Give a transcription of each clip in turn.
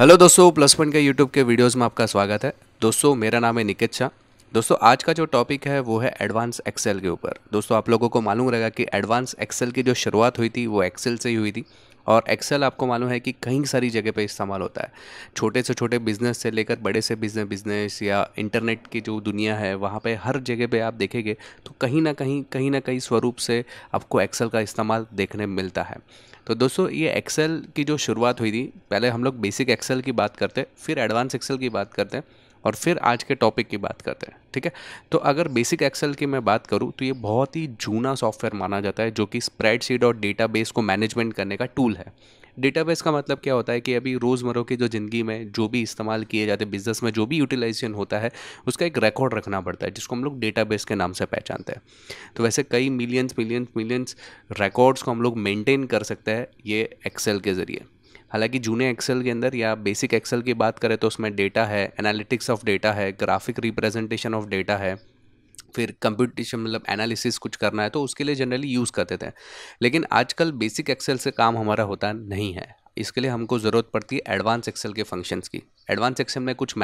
hello दोस्तों plus point के YouTube के वीडियोस में आपका स्वागत है दोस्तों मेरा नाम है निकित शाह दोस्तों आज का जो टॉपिक है वो है एडवांस एक्सेल के ऊपर दोस्तों आप लोगों को मालूम रहेगा कि एडवांस एक्सेल की जो शुरुआत हुई थी वो एक्सेल से ही हुई थी और एक्सेल आपको मालूम है कि कहीं सारी जगह पे इस्तेमाल होता है छोटे से छोटे बिज़नेस से लेकर बड़े से बिज़नेस बिज़नेस या इंटरनेट की जो दुनिया है वहाँ पे हर जगह पे आप देखेंगे तो कहीं ना कहीं कहीं ना कहीं स्वरूप से आपको एक्सेल का इस्तेमाल देखने मिलता है तो दोस्तों ये एक्सेल की जो शुरुआत हुई थी पहले हम लोग बेसिक एक्सेल की बात करते फिर एडवांस एक्सेल की बात करते हैं और फिर आज के टॉपिक की बात करते हैं ठीक है तो अगर बेसिक एक्सेल की मैं बात करूँ तो ये बहुत ही जूना सॉफ्टवेयर माना जाता है जो कि स्प्रेडशीट और डेटाबेस को मैनेजमेंट करने का टूल है डेटाबेस का मतलब क्या होता है कि अभी रोज़मर्रा की जो ज़िंदगी में जो भी इस्तेमाल किए जाते हैं बिज़नेस में जो भी यूटिलाइजेशन होता है उसका एक रिकॉर्ड रखना पड़ता है जिसको हम लोग डेटाबेस के नाम से पहचानते हैं तो वैसे कई मिलियंस मिलियंस मिलियंस रिकॉर्ड्स को हम लोग मेंटेन कर सकते हैं ये एक्सेल के ज़रिए हालांकि जूने एक्सेल के अंदर या बेसिक एक्सेल की बात करें तो उसमें डेटा है एनालिटिक्स ऑफ डेटा है ग्राफिक रिप्रेजेंटेशन ऑफ डेटा है फिर कंप्यूटेशन मतलब एनालिसिस कुछ करना है तो उसके लिए जनरली यूज़ करते थे लेकिन आजकल बेसिक एक्सेल से काम हमारा होता नहीं है इसके लिए हमको ज़रूरत पड़ती है एडवांस एक्सेल के फंक्शंस की एडवांस सेक्शन में कुछ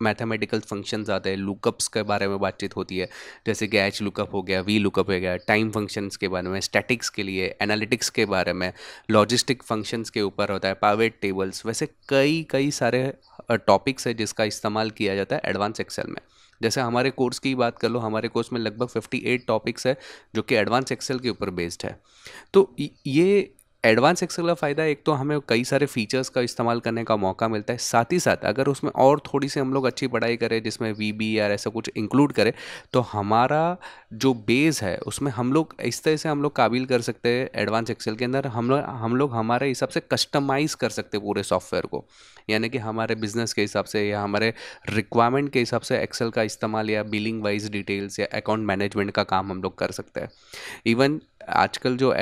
मैथमेटिकल फंक्शंस आते हैं लुकअप्स के बारे में बातचीत होती है जैसे कि एच लुकअप हो गया वी लुकअप हो गया टाइम फंक्शंस के बारे में स्टैटिक्स के लिए एनालिटिक्स के बारे में लॉजिस्टिक फंक्शंस के ऊपर होता है पावेट टेबल्स वैसे कई कई सारे टॉपिक्स है जिसका इस्तेमाल किया जाता है एडवांस एक्सेल में जैसे हमारे कोर्स की बात कर लो हमारे कोर्स में लगभग 58 टॉपिक्स है जो कि एडवांस एक्सेल के ऊपर बेस्ड है तो ये एडवांस एक्सेल का फ़ायदा एक तो हमें कई सारे फीचर्स का इस्तेमाल करने का मौका मिलता है साथ ही साथ अगर उसमें और थोड़ी सी हम लोग अच्छी पढ़ाई करें जिसमें वी बी या ऐसा कुछ इंक्लूड करें तो हमारा जो बेस है उसमें हम लोग इस तरह से हम लोग काबिल कर सकते हैं एडवांस एक्सेल के अंदर हम लोग हम लोग हमारे हिसाब से कस्टमाइज़ कर सकते पूरे सॉफ्टवेयर को यानी कि हमारे बिजनेस के हिसाब से या हमारे रिक्वायरमेंट के हिसाब से एक्सेल का इस्तेमाल या बिलिंग वाइज डिटेल्स या अकाउंट मैनेजमेंट का काम हम लोग कर सकते हैं इवन आजकल जो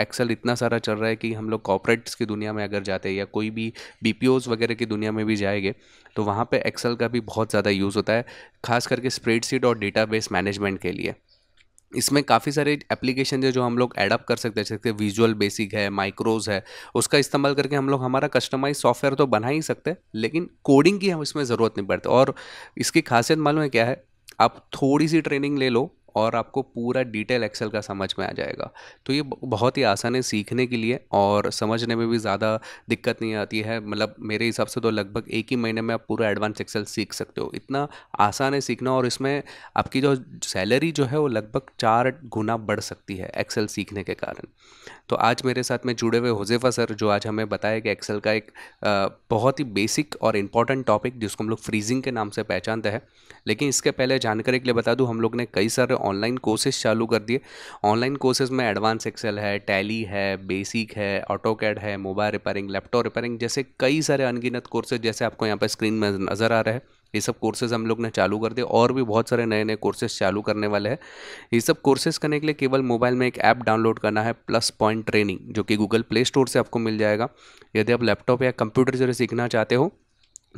एक्सेल इतना सारा चल रहा है है कि हम लोग कॉपरेट्स की दुनिया में अगर जाते हैं या कोई भी बी वगैरह की दुनिया में भी जाएंगे तो वहाँ पर एक्सेल का भी बहुत ज़्यादा यूज़ होता है खास करके स्प्रेडशीट और डेटा मैनेजमेंट के लिए इसमें काफ़ी सारे एप्लीकेशन है जो हम लोग एडअप कर सकते हैं जैसे विजुअल बेसिक है माइक्रोज है उसका इस्तेमाल करके हम लोग हमारा कस्टमाइज सॉफ्टवेयर तो बना ही सकते हैं लेकिन कोडिंग की हम इसमें ज़रूरत नहीं पड़ती और इसकी खासियत मालूम है क्या है आप थोड़ी सी ट्रेनिंग ले लो और आपको पूरा डिटेल एक्सेल का समझ में आ जाएगा तो ये बहुत ही आसान है सीखने के लिए और समझने में भी ज़्यादा दिक्कत नहीं आती है मतलब मेरे हिसाब से तो लगभग एक ही महीने में आप पूरा एडवांस एक्सेल सीख सकते हो इतना आसान है सीखना और इसमें आपकी जो सैलरी जो है वो लगभग चार गुना बढ़ सकती है एक्सेल सीखने के कारण तो आज मेरे साथ में जुड़े हुए हुजेफा सर जो आज हमें बताया कि एक्सेल का एक बहुत ही बेसिक और इम्पॉर्टेंट टॉपिक जिसको हम लोग फ्रीजिंग के नाम से पहचानते हैं लेकिन इसके पहले जानकारी के लिए बता दूँ हम लोग ने कई सारे ऑनलाइन कोर्सेज चालू कर दिए ऑनलाइन कोर्सेज में एडवांस एक्सेल है टैली है बेसिक है ऑटो कैड है मोबाइल रिपेयरिंग लैपटॉप रिपेयरिंग जैसे कई सारे अनगिनत कोर्सेज जैसे आपको यहाँ पर स्क्रीन में नज़र आ रहा है ये सब कोर्सेज़ हम लोग ने चालू कर दिए और भी बहुत सारे नए नए कोर्सेज चालू करने वाले हैं ये सब कोर्सेज करने के लिए केवल मोबाइल में एक ऐप डाउनलोड करना है प्लस पॉइंट ट्रेनिंग जो कि गूगल प्ले स्टोर से आपको मिल जाएगा यदि आप लैपटॉप या कंप्यूटर जरिए सीखना चाहते हो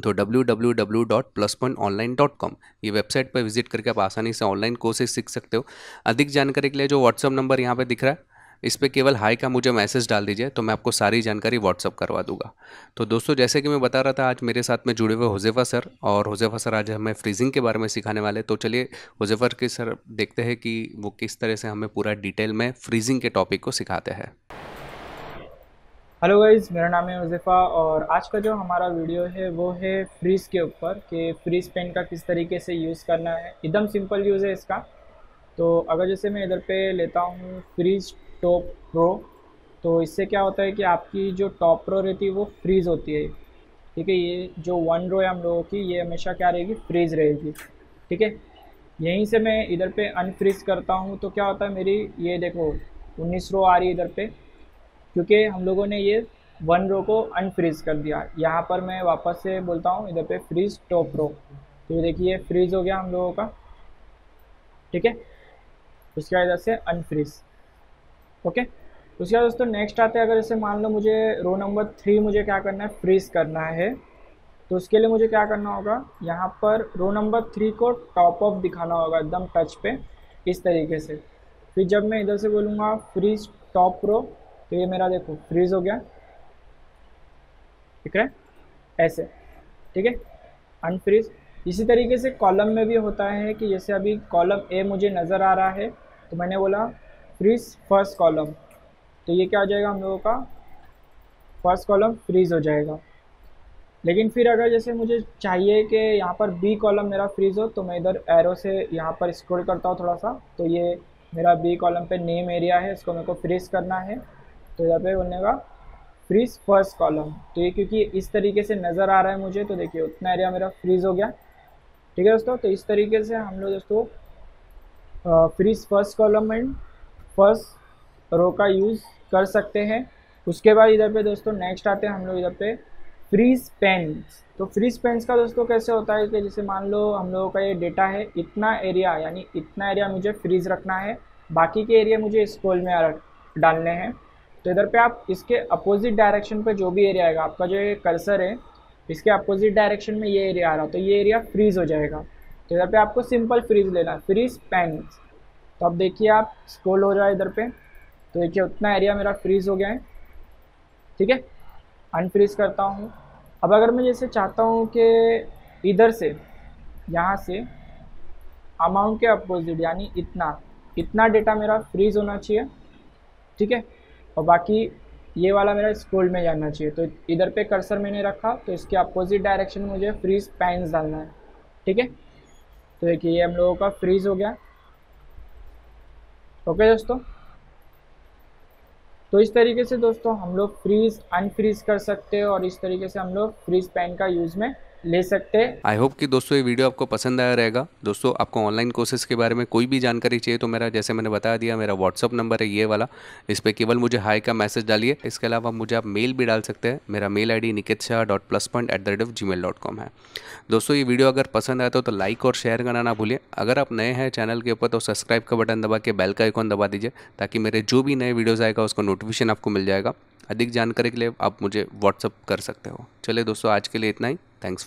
तो www.pluspuntonline.com ये वेबसाइट पर विजिट करके आप आसानी से ऑनलाइन कोर्सेज सीख सकते हो अधिक जानकारी के लिए जो व्हाट्सअप नंबर यहाँ पे दिख रहा है इस पर केवल हाई का मुझे मैसेज डाल दीजिए तो मैं आपको सारी जानकारी व्हाट्सअप करवा दूंगा तो दोस्तों जैसे कि मैं बता रहा था आज मेरे साथ में जुड़े हुए हुजेफा सर और हुजेफा सर आज हमें फ्रीजिंग के बारे में सिखाने वाले तो चलिए हुजेफ़र के सर देखते हैं कि वो किस तरह से हमें पूरा डिटेल में फ्रीजिंग के टॉपिक को सिखाते हैं हेलो गाइज़ मेरा नाम है वजीफ़ा और आज का जो हमारा वीडियो है वो है फ्रीज़ के ऊपर कि फ्रीज़ पेन का किस तरीके से यूज़ करना है एकदम सिंपल यूज़ है इसका तो अगर जैसे मैं इधर पे लेता हूँ फ्रीज टॉप प्रो तो इससे क्या होता है कि आपकी जो टॉप प्रो रहती है वो फ्रीज़ होती है ठीक है ये जो वन रो है हम लोगों की ये हमेशा क्या रहेगी फ्रीज़ रहेगी ठीक है यहीं से मैं इधर पर अनफ्रीज़ करता हूँ तो क्या होता है मेरी ये देखो उन्नीस रो आ रही है इधर पर क्योंकि हम लोगों ने ये वन रो को अनफ्रीज कर दिया यहाँ पर मैं वापस से बोलता हूँ इधर पे फ्रीज टॉप रो तो ये देखिए फ्रीज हो गया हम लोगों का ठीक है उसके बाद इधर से अनफ्रीज ओके उसके बाद दोस्तों नेक्स्ट आते हैं अगर जैसे मान लो मुझे रो नंबर थ्री मुझे क्या करना है फ्रीज करना है तो उसके लिए मुझे क्या करना होगा यहाँ पर रो नंबर थ्री को टॉप ऑफ दिखाना होगा एकदम टच पे इस तरीके से फिर जब मैं इधर से बोलूँगा फ्रीज टॉप रो तो ये मेरा देखो फ्रीज हो गया ठीक है ऐसे ठीक है अनफ्रीज इसी तरीके से कॉलम में भी होता है कि जैसे अभी कॉलम ए मुझे नज़र आ रहा है तो मैंने बोला फ्रीज फर्स्ट कॉलम तो ये क्या हो जाएगा हम लोगों का फर्स्ट कॉलम फ्रीज हो जाएगा लेकिन फिर अगर जैसे मुझे चाहिए कि यहाँ पर बी कॉलम मेरा फ्रीज हो तो मैं इधर एरो से यहाँ पर स्क्रॉल करता हूँ थोड़ा सा तो ये मेरा बी कॉलम पे नेम एरिया है इसको मेरे को फ्रीज करना है तो यहाँ पे बनेगा फ्रीज फर्स्ट कॉलम तो ये क्योंकि इस तरीके से नज़र आ रहा है मुझे तो देखिए उतना एरिया मेरा फ्रीज हो गया ठीक है दोस्तों तो इस तरीके से हम लोग दोस्तों freeze first column and first row का यूज़ कर सकते हैं उसके बाद इधर पे दोस्तों नेक्स्ट आते हैं हम लोग इधर पे फ्रीज पेन्स तो फ्रीज पेन्स का दोस्तों कैसे होता है कि जैसे मान लो हम लोगों का ये डेटा है इतना एरिया यानी इतना एरिया मुझे फ्रीज रखना है बाकी के एरिया मुझे स्कूल में डालने हैं तो इधर पे आप इसके अपोजिट डायरेक्शन पे जो भी एरिया आएगा आपका जो ये कर्सर है इसके अपोजिट डायरेक्शन में ये एरिया आ रहा तो ये एरिया फ्रीज हो जाएगा तो इधर पे आपको सिंपल फ्रीज लेना है फ्रीज पैन तो अब देखिए आप स्क्रोल हो रहा है इधर पे तो देखिए उतना एरिया मेरा फ्रीज हो गया है ठीक है अनफ्रीज करता हूँ अब अगर मैं जैसे चाहता हूँ कि इधर से यहाँ से अमाउंट के अपोजिट यानी इतना इतना डेटा मेरा फ्रीज होना चाहिए ठीक है और बाकी ये वाला मेरा स्कूल में जाना चाहिए तो इधर पे कर्सर मैंने रखा तो इसके अपोजिट डायरेक्शन मुझे फ्रीज पैंस डालना है ठीक है तो देखिए ये हम लोगों का फ्रीज हो गया ओके दोस्तों तो इस तरीके से दोस्तों हम लोग फ्रीज अनफ्रीज कर सकते हो और इस तरीके से हम लोग फ्रीज पैन का यूज़ में ले सकते हैं आई होप कि दोस्तों ये वीडियो आपको पसंद आया रहेगा दोस्तों आपको ऑनलाइन कोर्सेज के बारे में कोई भी जानकारी चाहिए तो मेरा जैसे मैंने बता दिया मेरा व्हाट्सअप नंबर है ये वाला इस पर केवल मुझे हाई का मैसेज डालिए इसके अलावा मुझे आप मेल भी डाल सकते हैं मेरा mail I D Nikit Shah dot plus point at the rate of Gmail dot com है दोस्तों ये वीडियो अगर पसंद आया तो, लाइक तो और शेयर करना ना भूलिए अगर आप नए हैं चैनल के ऊपर तो सब्सक्राइब का बटन दबा के बेल का आइकॉन दबा दीजिए ताकि मेरे जो भी नए वीडियोज़ आएगा उसका नोटिफिकेशन आपको मिल जाएगा अधिक जानकारी के लिए आप मुझे व्हाट्सअप कर सकते हो चलिए दोस्तों आज के लिए इतना ही थैंक्स